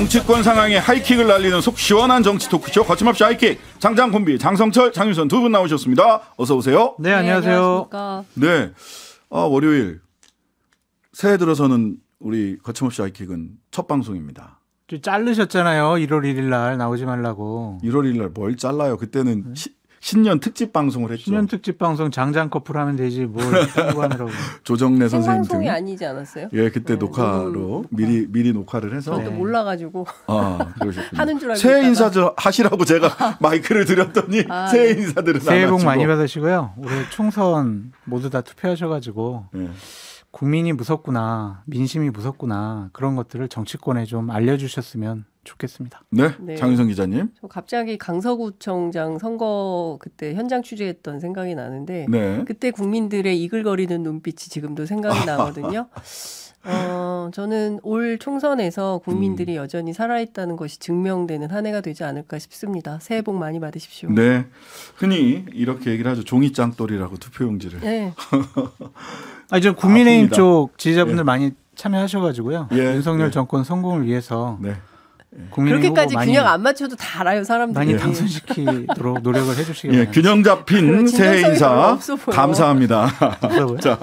정치권 상황에 하이킥을 날리는 속 시원한 정치 토크쇼 거침없이 하이킥 장장 콤비 장성철 장윤선 두 분 나오셨습니다. 어서 오세요. 네, 안녕하세요. 네, 네. 어, 월요일 새해 들어서는 우리 거침없이 하이킥은 첫 방송입니다. 자르셨잖아요. 1월 1일 날 나오지 말라고. 1월 1일 날 뭘 잘라요? 그때는 네. 신년 특집 방송을 했죠. 신년 특집 방송 장장 커플 하면 되지 뭘하느라고 조정래 선생님 등. 방송이 아니지 않았어요? 예, 그때 네, 녹화로 음. 미리 미리 녹화를 해서. 저도 네. 몰라가지고. 아, 그러셨군요. 하는 줄 알고. 새해 인사 저 하시라고 제가 아, 마이크를 드렸더니 네. 아, 네. 새해 인사들은 새해 복 많이 받으시고요. 올해 총선 모두 다 투표하셔가지고. 네. 국민이 무섭구나, 민심이 무섭구나 그런 것들을 정치권에 좀 알려주셨으면 좋겠습니다. 네, 네. 장윤성 기자님. 갑자기 강서구청장 선거 그때 현장 취재했던 생각이 나는데 네. 그때 국민들의 이글거리는 눈빛이 지금도 생각이 나거든요. 어, 저는 올 총선에서 국민들이 음. 여전히 살아있다는 것이 증명되는 한 해가 되지 않을까 싶습니다. 새해 복 많이 받으십시오. 네. 흔히 이렇게 얘기를 하죠. 종이짱돌이라고 투표용지를. 네. 아, 이제 국민의힘 아, 쪽 지지자분들 예. 많이 참여하셔가지고요. 예. 윤석열 예. 정권 성공을 위해서 네. 그렇게까지 균형 안 맞춰도 다 알아요 사람들이 많이 예. 당선시키도록 노력을 해주시기 예, 바랍니다. 예, 균형 잡힌 새해 인사 감사합니다. 자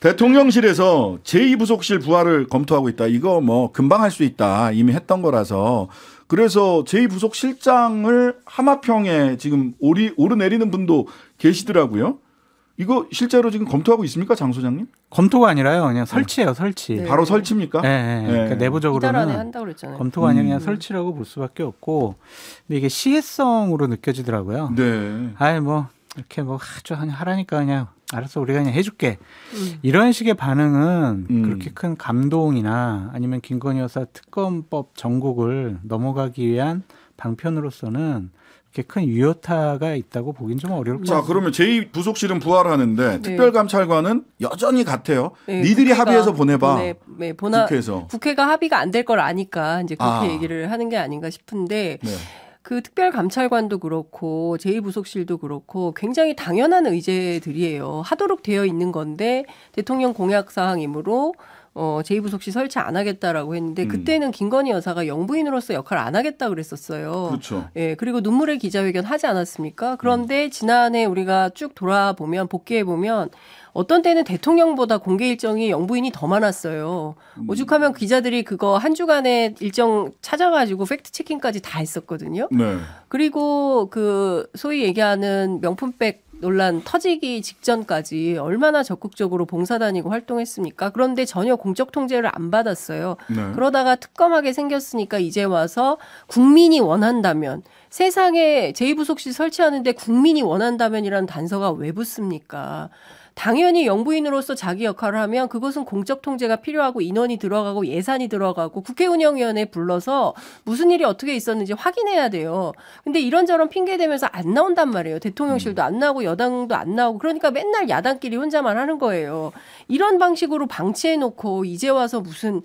대통령실에서 제2부속실 부활을 검토하고 있다. 이거 뭐 금방 할 수 있다. 이미 했던 거라서 그래서 제2부속실장을 하마평에 지금 오리 오르내리는 분도 계시더라고요. 이거 실제로 지금 검토하고 있습니까, 장 소장님? 검토가 아니라요, 그냥 네. 설치예요, 설치. 네. 바로 설치입니까? 네, 네. 네. 네. 그러니까 내부적으로는 검토가 아니라 그냥 음. 설치라고 볼 수밖에 없고, 근데 이게 시혜성으로 느껴지더라고요. 네. 아예 뭐 이렇게 뭐 아주 하라니까 그냥 알았어, 우리가 그냥 해줄게. 음. 이런 식의 반응은 음. 그렇게 큰 감동이나 아니면 김건희 여사 특검법 전국을 넘어가기 위한 방편으로서는 그렇게 큰 유효타가 있다고 보긴 좀 어렵죠. 자, 그러면 제2 부속실은 부활하는데 네. 특별감찰관은 여전히 같아요. 네, 니들이 합의해서 보내봐. 네, 네, 보나, 국회에서 국회가 합의가 안 될 걸 아니까 이제 그렇게 아. 얘기를 하는 게 아닌가 싶은데. 네. 그 특별감찰관도 그렇고 제2부속실도 그렇고 굉장히 당연한 의제들이에요. 하도록 되어 있는 건데 대통령 공약 사항이므로 어, 제2부속실 설치 안 하겠다라고 했는데 음. 그때는 음. 김건희 여사가 영부인으로서 역할을 안 하겠다 그랬었어요. 그렇죠. 예, 그리고 눈물의 기자회견 하지 않았습니까? 그런데 음. 지난해 우리가 쭉 돌아보면 복귀해 보면 어떤 때는 대통령보다 공개 일정이 영부인이 더 많았어요. 음. 오죽하면 기자들이 그거 한 주간에 일정 찾아가지고 팩트 체킹까지 다 했었거든요. 네. 그리고 그 소위 얘기하는 명품백 논란 터지기 직전까지 얼마나 적극적으로 봉사다니고 활동했습니까? 그런데 전혀 공적 통제를 안 받았어요. 네. 그러다가 특검하게 생겼으니까 이제 와서 국민이 원한다면 세상에 제2부속실 설치하는데 국민이 원한다면이라는 단서가 왜 붙습니까? 당연히 영부인으로서 자기 역할을 하면 그것은 공적 통제가 필요하고 인원이 들어가고 예산이 들어가고 국회 운영위원회 불러서 무슨 일이 어떻게 있었는지 확인해야 돼요. 근데 이런저런 핑계 대면서 안 나온단 말이에요. 대통령실도 안 나오고 여당도 안 나오고 그러니까 맨날 야당끼리 혼자만 하는 거예요. 이런 방식으로 방치해 놓고 이제 와서 무슨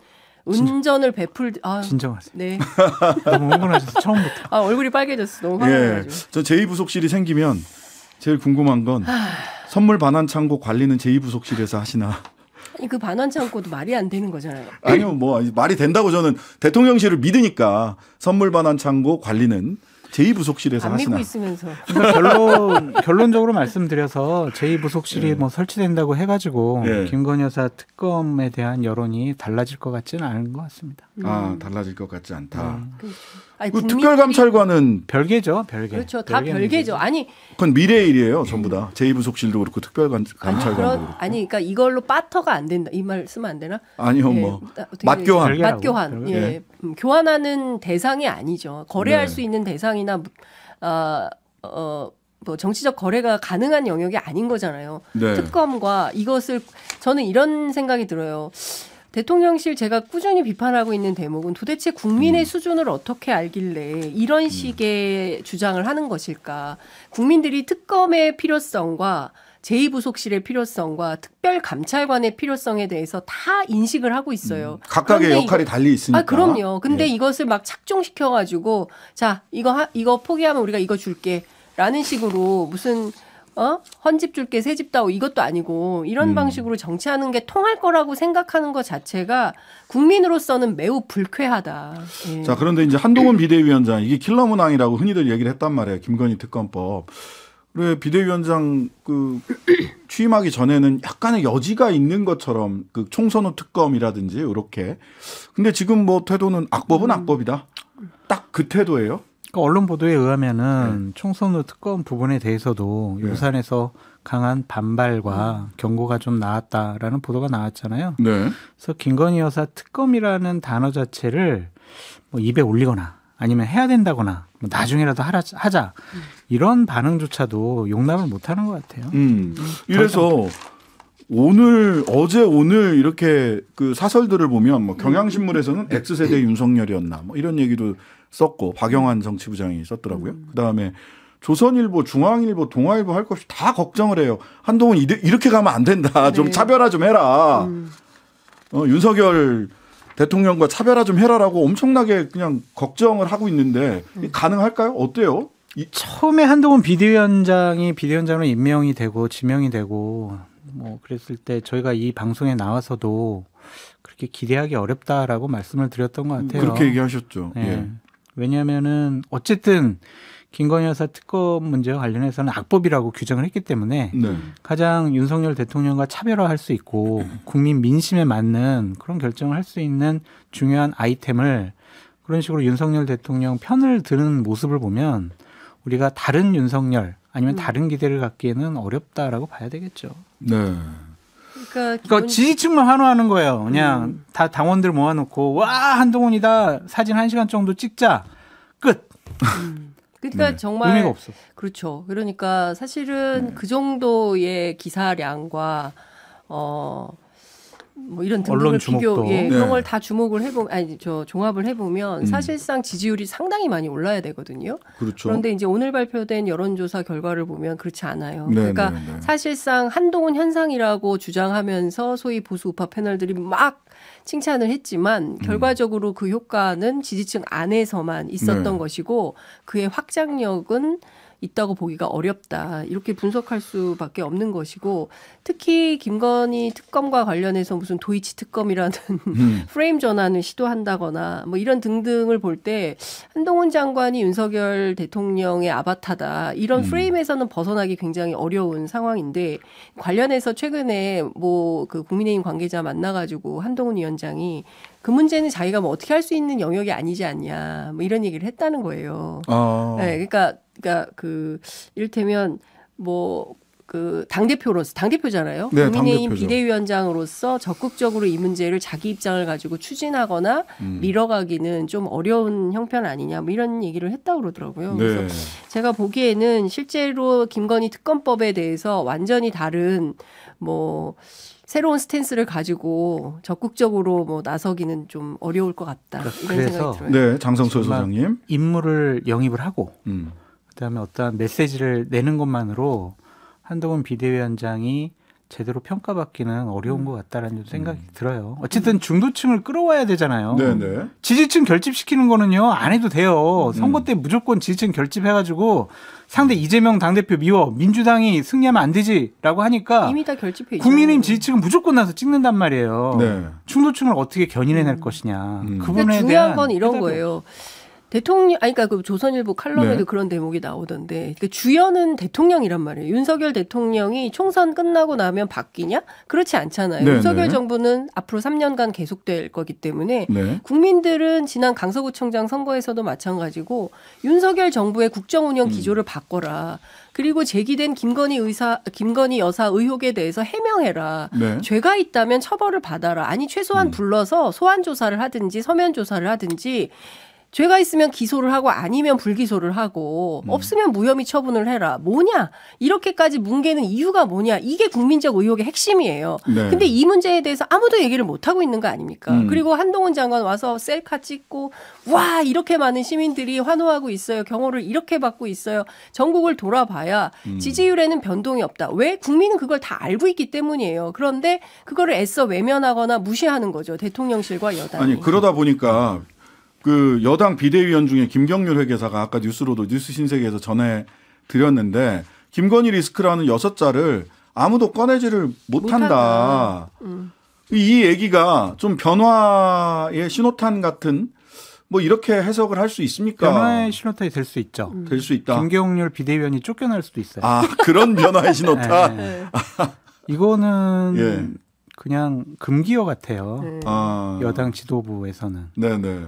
운전을 베풀 아, 진정하세요. 네. 너무 흥분하셨어 처음부터. 아 얼굴이 빨개졌어. 너무 화나가지고. 예. 저 제2 부속실이 생기면 제일 궁금한 건 선물 반환 창고 관리는 제2부속실에서 하시나. 아니 그 반환 창고도 말이 안 되는 거잖아요. 아니요, 뭐 말이 된다고 저는 대통령실을 믿으니까 선물 반환 창고 관리는 제2부속실에서 안 하시나. 있으면서 결론 결론적으로 말씀드려서 제2부속실이 예. 뭐 설치된다고 해가지고 예. 김건희 여사 특검에 대한 여론이 달라질 것 같지는 않은 것 같습니다. 아 음. 달라질 것 같지 않다. 음. 그렇죠. 아니, 그 특별감찰관은 별개죠, 별개. 그렇죠, 다 별개죠. 아니 그건 미래 일이에요, 전부 다. 제2부속실도 그렇고 특별감찰관도 아니, 그렇고. 아니, 그러니까 이걸로 빠터가 안 된다. 이 말 쓰면 안 되나? 아니요, 예, 뭐 맞교환, 맞교환, 예, 네. 음, 교환하는 대상이 아니죠. 거래할 네. 수 있는 대상이나 어, 어, 뭐 정치적 거래가 가능한 영역이 아닌 거잖아요. 네. 특검과 이것을 저는 이런 생각이 들어요. 대통령실 제가 꾸준히 비판하고 있는 대목은 도대체 국민의 음. 수준을 어떻게 알길래 이런 음. 식의 음. 주장을 하는 것일까? 국민들이 특검의 필요성과 제2부속실의 필요성과 특별 감찰관의 필요성에 대해서 다 인식을 하고 있어요. 음, 각각의 역할이 이거, 달리 있으니까. 아, 그럼요. 근데 네. 이것을 막 착종시켜 가지고 자, 이거 하, 이거 포기하면 우리가 이거 줄게. 라는 식으로 무슨 어? 헌집 줄게 새집 따오 이것도 아니고 이런 음. 방식으로 정치하는 게 통할 거라고 생각하는 것 자체가 국민으로서는 매우 불쾌하다. 예. 자, 그런데 이제 한동훈 비대위원장 이게 킬러 문항이라고 흔히들 얘기를 했단 말이에요. 김건희 특검법. 그래 비대위원장 그 취임하기 전에는 약간의 여지가 있는 것처럼 그 총선 후 특검이라든지 이렇게. 근데 지금 뭐 태도는 악법은 음. 악법이다. 딱 그 태도예요. 그러니까 언론 보도에 의하면은 네. 총선 후 특검 부분에 대해서도 네. 용산에서 강한 반발과 음. 경고가 좀 나왔다라는 보도가 나왔잖아요. 네. 그래서 김건희 여사 특검이라는 단어 자체를 뭐 입에 올리거나 아니면 해야 된다거나 뭐 나중에라도 하라, 하자 음. 이런 반응조차도 용납을 못하는 것 같아요. 음. 음. 이래서. 오늘 어제 오늘 이렇게 그 사설들을 보면 뭐 경향신문에서는 X세대 윤석열이었나 뭐 이런 얘기도 썼고 박영환 정치부장이 썼더라고요. 음. 그다음에 조선일보, 중앙일보, 동아일보 할 것 없이 다 걱정을 해요. 한동훈 이렇게 대이 가면 안 된다. 좀 네. 차별화 좀 해라. 음. 어, 윤석열 대통령과 차별화 좀 해라라고 엄청나게 그냥 걱정을 하고 있는데 음. 가능할까요? 어때요? 처음에 한동훈 비대위원장이 비대위원장으로 임명이 되고 지명이 되고 뭐 그랬을 때 저희가 이 방송에 나와서도 그렇게 기대하기 어렵다라고 말씀을 드렸던 것 같아요. 그렇게 얘기하셨죠. 네. 예. 왜냐하면은 어쨌든 김건희 여사 특검 문제와 관련해서는 악법이라고 규정을 했기 때문에 네. 가장 윤석열 대통령과 차별화할 수 있고 국민 민심에 맞는 그런 결정을 할 수 있는 중요한 아이템을 그런 식으로 윤석열 대통령 편을 드는 모습을 보면 우리가 다른 윤석열 아니면 음. 다른 기대를 갖기에는 어렵다라고 봐야 되겠죠. 네. 그러니까, 그러니까 지지층만 환호하는 거예요. 그냥 음. 다 당원들 모아놓고 와 한동훈이다 사진 한 시간 정도 찍자 끝. 음. 그러니까 네. 정말 의미가 없어. 그렇죠. 그러니까 사실은 네. 그 정도의 기사량과 어뭐 이런 등등을 비교 예, 네. 그런 걸다 주목을 해보 아니 저 종합을 해보면 음. 사실상 지지율이 상당히 많이 올라야 되거든요. 그렇죠. 그런데 이제 오늘 발표된 여론조사 결과를 보면 그렇지 않아요. 네, 그러니까 네, 네. 사실상 한동훈 현상이라고 주장하면서 소위 보수 우파 패널들이 막 칭찬을 했지만 음. 결과적으로 음. 그 효과는 지지층 안에서만 있었던 네. 것이고 그의 확장력은 있다고 보기가 어렵다. 이렇게 분석할 수밖에 없는 것이고 특히 김건희 특검과 관련해서 무슨 도이치 특검이라는 음. 프레임 전환을 시도한다거나 뭐 이런 등등을 볼 때 한동훈 장관이 윤석열 대통령의 아바타다. 이런 음. 프레임에서는 벗어나기 굉장히 어려운 상황인데 관련해서 최근에 뭐 그 국민의힘 관계자 만나 가지고 한동훈 위원장이 그 문제는 자기가 뭐 어떻게 할 수 있는 영역이 아니지 않냐 뭐 이런 얘기를 했다는 거예요. 어. 네, 그러니까 그러니까 그이테면뭐그 당대표로서 당대표잖아요. 네, 국민의힘 비대위원장으로서 적극적으로 이 문제를 자기 입장을 가지고 추진하거나 음. 밀어가기는 좀 어려운 형편 아니냐 뭐 이런 얘기를 했다고 그러더라고요. 네. 그래서 제가 보기에는 실제로 김건희 특검법에 대해서 완전히 다른 뭐 새로운 스탠스를 가지고 적극적으로 뭐 나서기는 좀 어려울 것 같다. 그러니까 이런 생각이 들어요. 네, 장성철 소장님. 인물을 영입을 하고 음. 그다음에 어떠한 메시지를 내는 것만으로 한동훈 비대위원장이 제대로 평가받기는 어려운 음. 것 같다라는 생각이 음. 들어요. 어쨌든 중도층을 끌어와야 되잖아요. 네네. 네. 지지층 결집시키는 거는요 안 해도 돼요. 선거 음. 때 무조건 지지층 결집해가지고 상대 음. 이재명 당대표 미워 민주당이 승리하면 안 되지라고 하니까 이미 다 결집해 국민의힘 지지층은 무조건 나서 찍는단 말이에요. 네. 중도층을 어떻게 견인해낼 음. 것이냐. 그분에 대한 중요한 건 이런 거예요. 없어요. 대통령, 아니, 그러니까 그 조선일보 칼럼에도 네. 그런 대목이 나오던데, 그러니까 주연은 대통령이란 말이에요. 윤석열 대통령이 총선 끝나고 나면 바뀌냐? 그렇지 않잖아요. 네, 윤석열 네. 정부는 앞으로 3년간 계속될 거기 때문에 네. 국민들은 지난 강서구청장 선거에서도 마찬가지고 윤석열 정부의 국정 운영 음. 기조를 음. 바꿔라. 그리고 제기된 김건희 의사 김건희 여사 의혹에 대해서 해명해라. 네. 죄가 있다면 처벌을 받아라. 아니 최소한 음. 불러서 소환 조사를 하든지 서면 조사를 하든지 죄가 있으면 기소를 하고 아니면 불기소를 하고 음. 없으면 무혐의 처분을 해라. 뭐냐? 이렇게까지 뭉개는 이유가 뭐냐? 이게 국민적 의혹의 핵심이에요. 네. 근데 이 문제에 대해서 아무도 얘기를 못 하고 있는 거 아닙니까? 음. 그리고 한동훈 장관 와서 셀카 찍고 와 이렇게 많은 시민들이 환호하고 있어요. 경호를 이렇게 받고 있어요. 전국을 돌아봐야 음. 지지율에는 변동이 없다. 왜 국민은 그걸 다 알고 있기 때문이에요. 그런데 그거를 애써 외면하거나 무시하는 거죠. 대통령실과 여당이. 아니 그러다 보니까 그 여당 비대위원 중에 김경률 회계사가 아까 뉴스로도 뉴스 신세계에서 전해 드렸는데 김건희 리스크라는 여섯 자를 아무도 꺼내지를 못한다. 음. 이 얘기가 좀 변화의 신호탄 같은 뭐 이렇게 해석을 할 수 있습니까? 변화의 신호탄이 될 수 있죠. 음. 될수 있다. 김경률 비대위원이 쫓겨날 수도 있어요. 아 그런 변화의 신호탄. 네. 이거는 예. 그냥 금기어 같아요. 네. 아. 여당 지도부에서는. 네네. 네.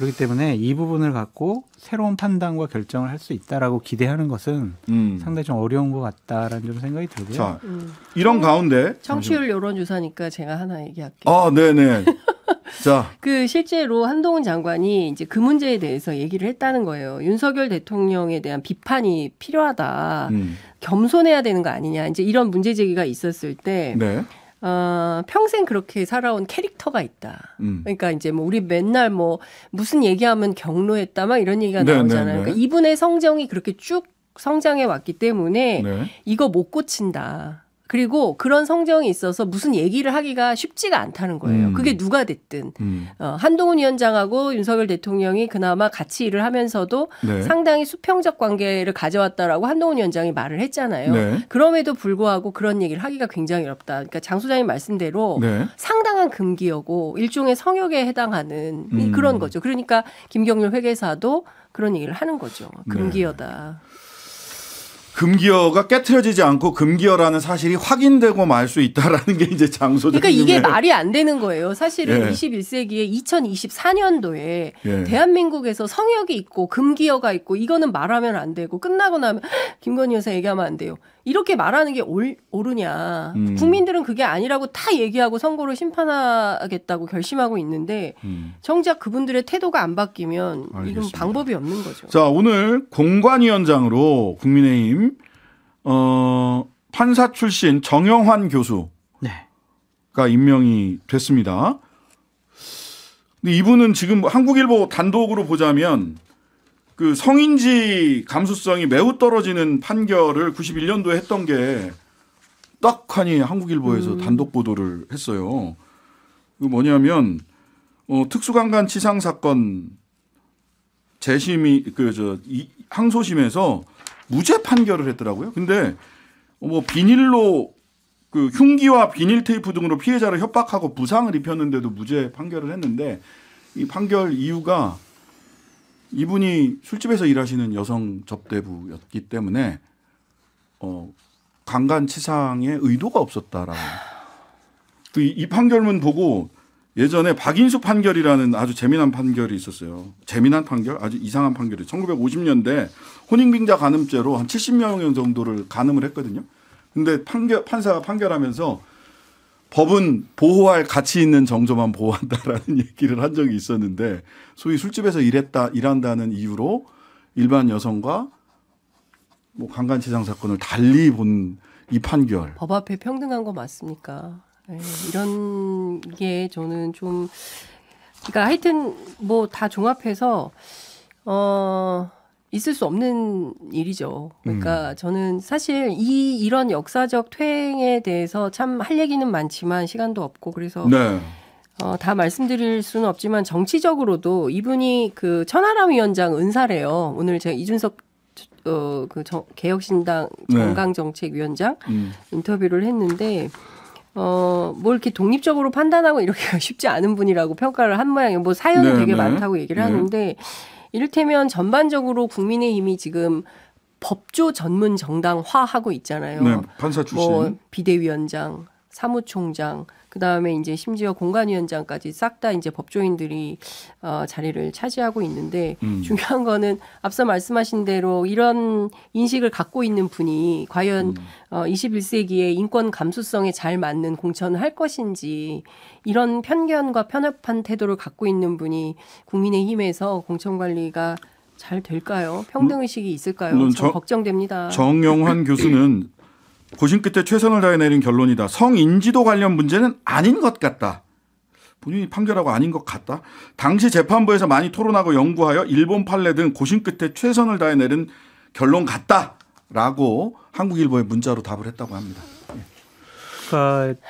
그렇기 때문에 이 부분을 갖고 새로운 판단과 결정을 할 수 있다라고 기대하는 것은 음. 상당히 좀 어려운 것 같다라는 좀 생각이 들고요. 자, 음. 이런 가운데 청취율 여론 조사니까 제가 하나 얘기할게요. 아, 네, 네. 자, 그 실제로 한동훈 장관이 이제 그 문제에 대해서 얘기를 했다는 거예요. 윤석열 대통령에 대한 비판이 필요하다. 음. 겸손해야 되는 거 아니냐. 이제 이런 문제 제기가 있었을 때 네. 어, 평생 그렇게 살아온 캐릭터가 있다. 음. 그러니까 이제 뭐 우리 맨날 뭐 무슨 얘기하면 경로했다 막 이런 얘기가 네, 네 나오잖아요. 그러니까 네, 그러니까 이분의 성정이 그렇게 쭉 성장해 왔기 때문에 네. 이거 못 고친다. 그리고 그런 성정이 있어서 무슨 얘기를 하기가 쉽지가 않다는 거예요. 음. 그게 누가 됐든 음. 어, 한동훈 위원장하고 윤석열 대통령이 그나마 같이 일을 하면서도 네. 상당히 수평적 관계를 가져왔다라고 한동훈 위원장이 말을 했잖아요. 네. 그럼에도 불구하고 그런 얘기를 하기가 굉장히 어렵다. 그러니까 장 소장님 말씀대로 네. 상당한 금기여고 일종의 성역에 해당하는 음. 그런 거죠. 그러니까 김경률 회계사도 그런 얘기를 하는 거죠. 네. 금기여다. 금기어가 깨트려지지 않고 금기어라는 사실이 확인되고 말 수 있다라는 게 이제 장소 그러니까 이게 말이 안 되는 거예요. 사실은 예. 21세기에 2024년도에 예. 대한민국에서 성역이 있고 금기어가 있고 이거는 말하면 안 되고 끝나고 나면 김건희 여사 얘기하면 안 돼요. 이렇게 말하는 게 옳, 옳으냐. 음. 국민들은 그게 아니라고 다 얘기하고 선거를 심판하겠다고 결심하고 있는데 음. 정작 그분들의 태도가 안 바뀌면 알겠습니다. 이건 방법이 없는 거죠. 자, 오늘 공관위원장으로 국민의힘 어, 판사 출신 정영환 교수가 네. 임명이 됐습니다. 근데 이분은 지금 한국일보 단독으로 보자면 그 성인지 감수성이 매우 떨어지는 판결을 91년도에 했던 게 딱하니 한국일보에서 음. 단독 보도를 했어요. 그 뭐냐면 어, 특수강간 치상 사건 재심이 그 저 항소심에서 무죄 판결을 했더라고요. 근데 뭐 비닐로 그 흉기와 비닐 테이프 등으로 피해자를 협박하고 부상을 입혔는데도 무죄 판결을 했는데 이 판결 이유가 이분이 술집에서 일하시는 여성 접대부였기 때문에 어 강간 치상의 의도가 없었다라고. 그이 판결문 보고 예전에 박인수 판결이라는 아주 재미난 판결이 있었어요. 재미난 판결? 아주 이상한 판결이. 1950년대 혼인빙자 간음죄로 한 70명 정도를 간음을 했거든요. 근데 판결, 판사가 판결하면서 법은 보호할 가치 있는 정조만 보호한다라는 얘기를 한 적이 있었는데 소위 술집에서 일했다 일한다는 이유로 일반 여성과 뭐 강간치상 사건을 달리 본 이 판결. 법 앞에 평등한 거 맞습니까? 에 예, 이런 게 저는 좀 그러니까 하여튼 뭐 다 종합해서 어 있을 수 없는 일이죠. 그러니까 음. 저는 사실 이 이런 역사적 퇴행에 대해서 참 할 얘기는 많지만 시간도 없고 그래서 네. 어, 다 말씀드릴 수는 없지만 정치적으로도 이분이 그 천하람 위원장 은사래요. 오늘 제가 이준석 어, 그 정, 개혁신당 건강정책위원장 네. 음. 인터뷰를 했는데 어, 뭐 이렇게 독립적으로 판단하고 이렇게 쉽지 않은 분이라고 평가를 한 모양이에요. 뭐사연이 네, 되게 네. 많다고 얘기를 네. 하는데 이를테면 전반적으로 국민의힘이 지금 법조 전문 정당화하고 있잖아요. 네, 판사 출신. 뭐 비대위원장, 사무총장, 그다음에 이제 심지어 공간위원장까지 싹 다 이제 법조인들이 어, 자리를 차지하고 있는데 음. 중요한 거는 앞서 말씀하신 대로 이런 인식을 갖고 있는 분이 과연 음. 어, 2 1세기에 인권 감수성에 잘 맞는 공천을 할 것인지 이런 편견과 편협한 태도를 갖고 있는 분이 국민의힘에서 공천관리가 잘 될까요? 평등 의식이 있을까요? 물론 걱정됩니다. 정영환 교수는 고심 끝에 최선을 다해 내린 결론이다. 성인지도 관련 문제는 아닌 것 같다. 본인이 판결하고 아닌 것 같다. 당시 재판부에서 많이 토론하고 연구하여 일본 판례 등 고심 끝에 최선을 다해 내린 결론 같다. 라고 한국일보에 문자로 답을 했다고 합니다. 예. 그러니까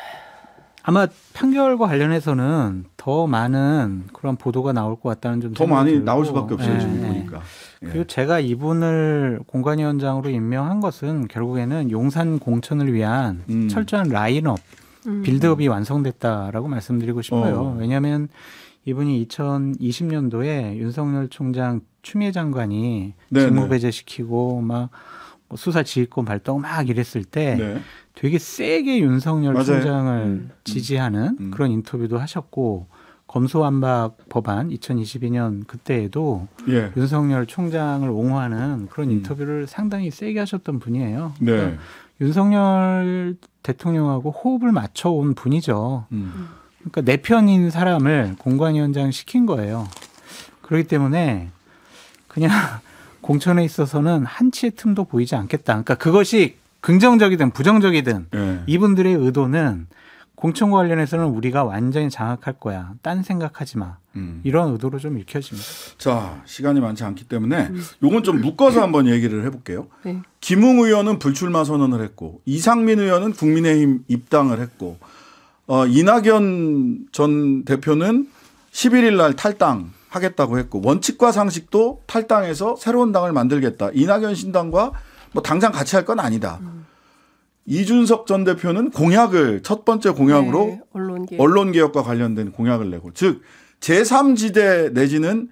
아마 판결과 관련해서는 더 많은 그런 보도가 나올 것 같다는 좀더 많이 들고. 나올 수밖에 없어요 네, 지금 예. 보니까. 예. 그리고 제가 이분을 공관위원장으로 임명한 것은 결국에는 용산 공천을 위한 음. 철저한 라인업, 음. 빌드업이 완성됐다라고 말씀드리고 싶어요. 어. 왜냐하면 이분이 2020년도에 윤석열 총장 추미애 장관이 직무 배제시키고 막 뭐 수사 지휘권 발동 막 이랬을 때 네. 되게 세게 윤석열 맞아요. 총장을 음. 지지하는 음. 그런 인터뷰도 하셨고 검소완박 법안 2022년 그때에도 예. 윤석열 총장을 옹호하는 그런 음. 인터뷰를 상당히 세게 하셨던 분이에요. 네. 그러니까 윤석열 대통령하고 호흡을 맞춰온 분이죠. 음. 그러니까 내 편인 사람을 공관위원장 시킨 거예요. 그렇기 때문에 그냥 공천에 있어서는 한치의 틈도 보이지 않겠다. 그러니까 그것이 긍정적이든 부정적이든 예. 이분들의 의도는 공천과 관련해서는 우리가 완전히 장악할 거야. 딴 생각하지 마. 음. 이런 의도로 좀 읽혀집니다. 자, 시간이 많지 않기 때문에 음. 요건 좀 묶어서 한번 얘기를 해볼게요. 네. 김웅 의원은 불출마 선언을 했고 이상민 의원은 국민의힘 입당을 했고 어, 이낙연 전 대표는 11일 날 탈당 하겠다고 했고 원칙과 상식도 탈당해서 새로운 당을 만들겠다. 이낙연 신당과 뭐 당장 같이 할 건 아니다. 음. 이준석 전 대표는 공약을 첫 번째 공약으로 네, 언론개혁. 언론개혁과 관련된 공약을 내고 즉 제3지대 내지는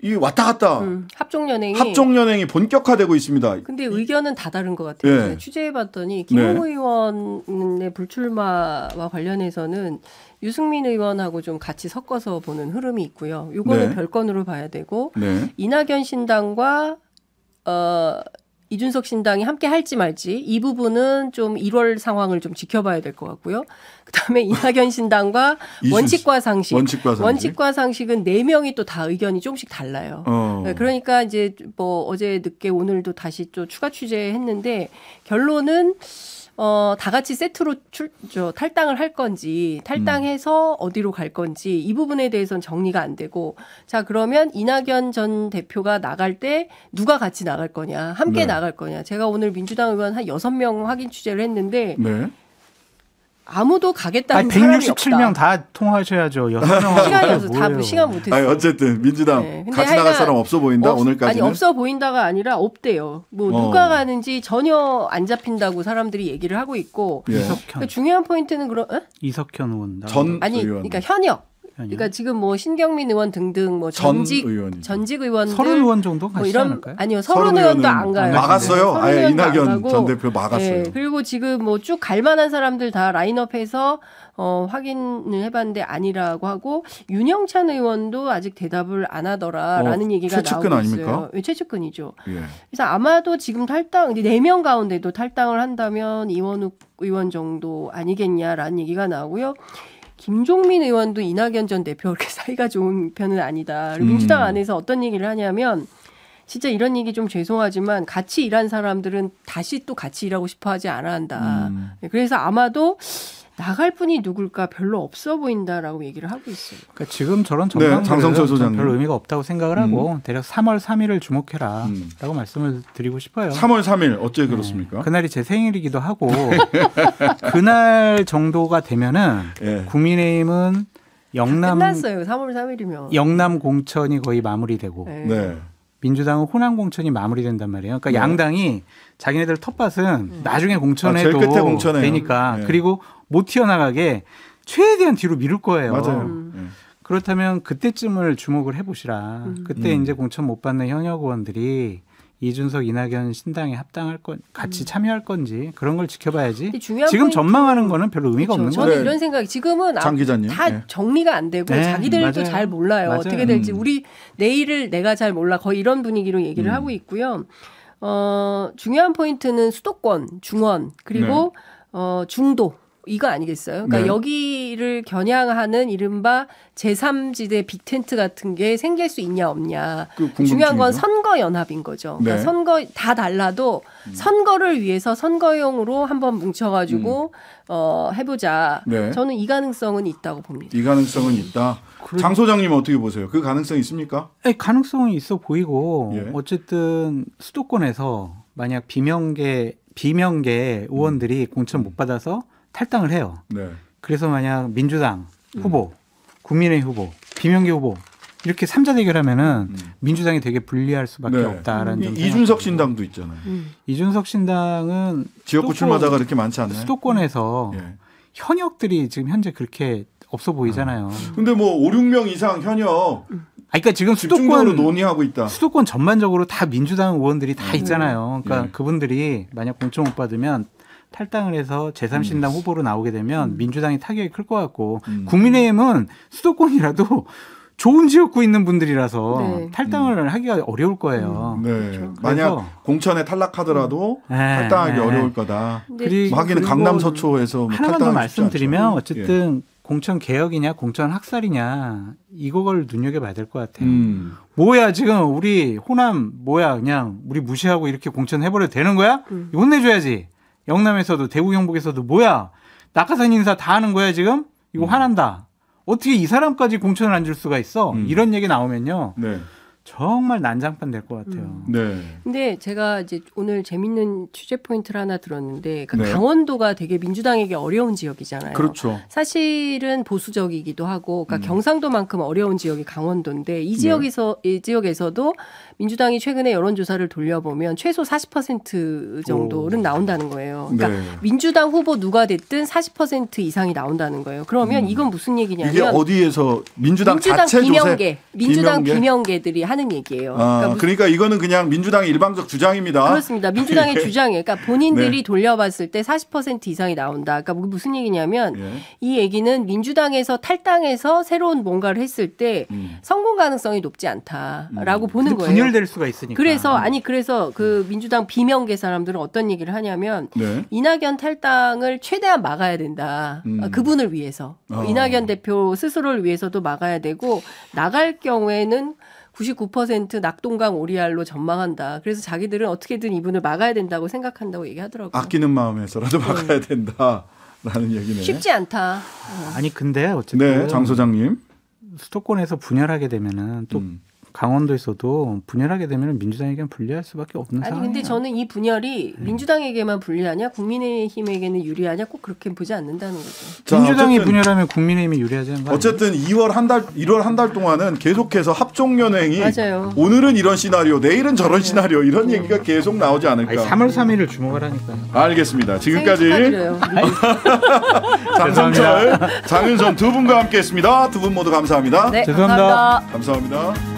이 왔다 갔다 음, 합종연행이 합종연행이 본격화되고 있습니다. 근데 의견은 다 다른 것 같아요. 네. 취재해봤더니 김홍 네. 의원의 불출마와 관련해서는 유승민 의원하고 좀 같이 섞어서 보는 흐름이 있고요. 요거는 네. 별건으로 봐야 되고 네. 이낙연 신당과 어 이준석 신당이 함께 할지 말지 이 부분은 좀 1월 상황을 좀 지켜봐야 될 것 같고요. 그다음에 이낙연 신당과 원칙과 상식. 원칙과 상식. 원칙과 상식은 4 명이 또 다 의견이 조금씩 달라요. 어. 네, 그러니까 이제 뭐 어제 늦게 오늘도 다시 또 추가 취재했는데 결론은 어, 다 같이 세트로 출, 저, 탈당을 할 건지, 탈당해서 음. 어디로 갈 건지, 이 부분에 대해서는 정리가 안 되고, 자, 그러면 이낙연 전 대표가 나갈 때 누가 같이 나갈 거냐, 함께 네. 나갈 거냐. 제가 오늘 민주당 의원 한6명 확인 취재를 했는데, 네. 아무도 가겠다는 아니, 167명 다통하셔야죠 6명 시간이어서 없다 네, 시간 못했어요. 아니, 어쨌든 민주당 네. 같이 나갈 사람 없어 보인다 없, 오늘까지는. 아니 없어 보인다가 아니라 없대요. 뭐 어. 누가 가는지 전혀 안 잡힌다고 사람들이 얘기를 하고 있고. 예. 이석현. 그러니까 중요한 포인트는 그런. 에? 어? 이석현 의원. 전 아니 의원. 그러니까 현역. 그러니까 지금 뭐 신경민 의원 등등 뭐 전직 의원 전직 의원 서른 의원 정도 가시지 뭐 않을까요? 아니요 서른 의원도 안 가요. 막았어요. 아예 이낙연 전 대표 막았어요. 네. 그리고 지금 뭐 쭉 갈만한 사람들 다 라인업해서 어, 확인을 해봤는데 아니라고 하고 윤영찬 의원도 아직 대답을 안 하더라라는 어, 얘기가 나오고 있어요. 아닙니까? 예, 네, 최측근이죠. 예. 그래서 아마도 지금 탈당 이제 네명 가운데도 탈당을 한다면 이원욱 의원 정도 아니겠냐라는 얘기가 나오고요. 김종민 의원도 이낙연 전 대표 그렇게 사이가 좋은 편은 아니다. 음. 민주당 안에서 어떤 얘기를 하냐면 진짜 이런 얘기 좀 죄송하지만 같이 일한 사람들은 다시 또 같이 일하고 싶어 하지 않아 한다. 음. 네, 그래서 아마도 나갈 분이 누굴까 별로 없어 보인다라고 얘기를 하고 있어요. 그러니까 지금 저런 네, 정당들은 네, 별로 의미가 없다고 생각을 하고 음. 대략 3월 3일을 주목해라라고 음. 말씀을 드리고 싶어요. 3월 3일 어째 네. 그렇습니까? 그날이 제 생일이기도 하고 그날 정도가 되면은 네. 국민의힘은 영남 끝났어요. 3월 3일이면 영남 공천이 거의 마무리되고 네. 네. 민주당은 호남 공천이 마무리된단 말이에요. 그러니까 양당이 자기네들 텃밭은 음. 나중에 아, 공천해도 아, 공천해요. 되니까 그리고 못 튀어나가게 최대한 뒤로 미룰 거예요. 맞아요. 음. 네. 그렇다면 그때쯤을 주목을 해보시라. 음. 그때 음. 이제 공천 못 받는 현역의원들이 이준석, 이낙연 신당에 합당할 건 같이 음. 참여할 건지 그런 걸 지켜봐야지. 지금 포인트. 전망하는 거는 별로 의미가 그렇죠. 없는 거예요. 저는 네. 이런 생각이 지금은 아, 다 네. 정리가 안 되고 네. 자기들도 맞아요. 잘 몰라요. 맞아요. 어떻게 될지 음. 우리 내일을 내가 잘 몰라 거의 이런 분위기로 얘기를 음. 하고 있고요. 어, 중요한 포인트는 수도권, 중원 그리고 네. 어, 중도 이거 아니겠어요? 그러니까 네. 여기를 겨냥하는 이른바 제3지대 빅텐트 같은 게 생길 수 있냐 없냐. 그 중요한 건 선거 연합인 거죠. 그러니까 네. 선거 다 달라도 음. 선거를 위해서 선거용으로 한번 뭉쳐가지고 음. 어, 해보자. 네. 저는 이 가능성은 있다고 봅니다. 이 가능성은 있다. 그래. 장 소장님 어떻게 보세요? 그 가능성 있습니까? 네, 가능성이 있어 보이고 예. 어쨌든 수도권에서 만약 비명계 비명계 의원들이 공천 못 음. 받아서 탈당을 해요. 네. 그래서 만약 민주당 음. 후보, 음. 국민의 후보, 비명계 후보 이렇게 삼자 대결하면은 음. 민주당이 되게 불리할 수밖에 네. 없다라는 음. 이준석 신당도 있잖아요. 음. 이준석 신당은 지역구 출마자가 이렇게 많지 않나요? 수도권에서 예. 현역들이 지금 현재 그렇게 없어 보이잖아요. 음. 근데 뭐 5, 6명 이상 현역 아, 그러니까 지금 수도권 논의하고 있다. 수도권 전반적으로 다 민주당 의원들이 다 있잖아요. 그러니까 예. 그분들이 만약 공천 못 받으면 탈당을 해서 제3신당 음. 후보로 나오게 되면 음. 민주당이 타격이 클 것 같고 음. 국민의힘은 수도권이라도 좋은 지역구 있는 분들이라서 네. 탈당을 음. 하기가 어려울 거예요. 음. 네. 그렇죠. 만약 공천에 탈락하더라도 네. 탈당하기 네. 어려울 거다. 그리고 뭐 하기는 강남 서초에서 뭐 하나만 더 말씀드리면 어쨌든 예. 공천 개혁이냐 공천 학살이냐 이걸 눈여겨봐야 될 것 같아요. 음. 뭐야 지금 우리 호남 뭐야 그냥 우리 무시하고 이렇게 공천 해버려도 되는 거야? 음. 혼내줘야지. 영남에서도 대구 경북에서도 뭐야 낙하산 인사 다 하는 거야 지금 이거 음. 화난다. 어떻게 이 사람까지 공천을 안 줄 수가 있어? 음. 이런 얘기 나오면요. 네. 정말 난장판 될 것 같아요. 음. 네. 근데 제가 이제 오늘 재밌는 취재 포인트를 하나 들었는데 그러니까 네. 강원도가 되게 민주당에게 어려운 지역이잖아요. 그렇죠. 사실은 보수적이기도 하고 그러니까 음. 경상도만큼 어려운 지역이 강원도인데 이 지역에서 네. 이 지역에서도 민주당이 최근에 여론조사를 돌려보면 최소 40% 정도는 오. 나온다는 거예요. 그러니까 네. 민주당 후보 누가 됐든 40% 이상이 나온다는 거예요. 그러면 음. 이건 무슨 얘기냐면 이게 어디에서 민주당, 민주당 자체 비명계, 조세 민주당 비명계? 들이 하는 얘기예요. 아, 그러니까, 그러니까, 이거는 그냥 민주당의 일방적 주장입니다. 그렇습니다. 민주당의 예. 주장이에요. 그러니까 본인들이 네. 돌려봤을 때 40% 이상이 나온다. 그러니까 무슨 얘기냐면 예. 이 얘기는 민주당에서 탈당해서 새로운 뭔가를 했을 때 음. 성공 가능성이 높지 않다라고 음. 보는 거예요. 연결될 수가 있으니까. 그래서 음. 아니 그래서 그 민주당 비명계 사람들은 어떤 얘기를 하냐면 네. 이낙연 탈당을 최대한 막아야 된다. 음. 아, 그분을 위해서 어. 이낙연 대표 스스로를 위해서도 막아야 되고 나갈 경우에는 99% 낙동강 오리알로 전망한다. 그래서 자기들은 어떻게든 이분을 막아야 된다고 생각한다고 얘기하더라고요. 아끼는 마음에서라도 네. 막아야 네. 된다라는 얘기네. 쉽지 않다. 어. 아니 근데 어쨌든 네, 장 소장님 수도권에서 분열하게 되면은 또 음. 강원도에서도 분열하게 되면 민주당에게는 불리할 수밖에 없는 상황이요 아니 근데 저는 이 분열이 음. 민주당에게만 불리하냐 국민의힘에게는 유리하냐 꼭 그렇게 보지 않는다는 거죠. 자, 민주당이 분열하면 국민의힘이 유리하지 않나요? 어쨌든 2월 한 달, 1월 한 달 동안은 계속해서 합종연횡이 맞아요. 오늘은 이런 시나리오, 내일은 저런 맞 네. 시나리오 이런 음. 얘기가 계속 나오지 않을까. 아니, 3월 3일을 주목하라니까요 알겠습니다. 지금까지 장성철, 장윤선 두 분과 함께했습니다. 두 분 모두 감사합니다. 네, 감사합니다. 감사합니다. 감사합니다.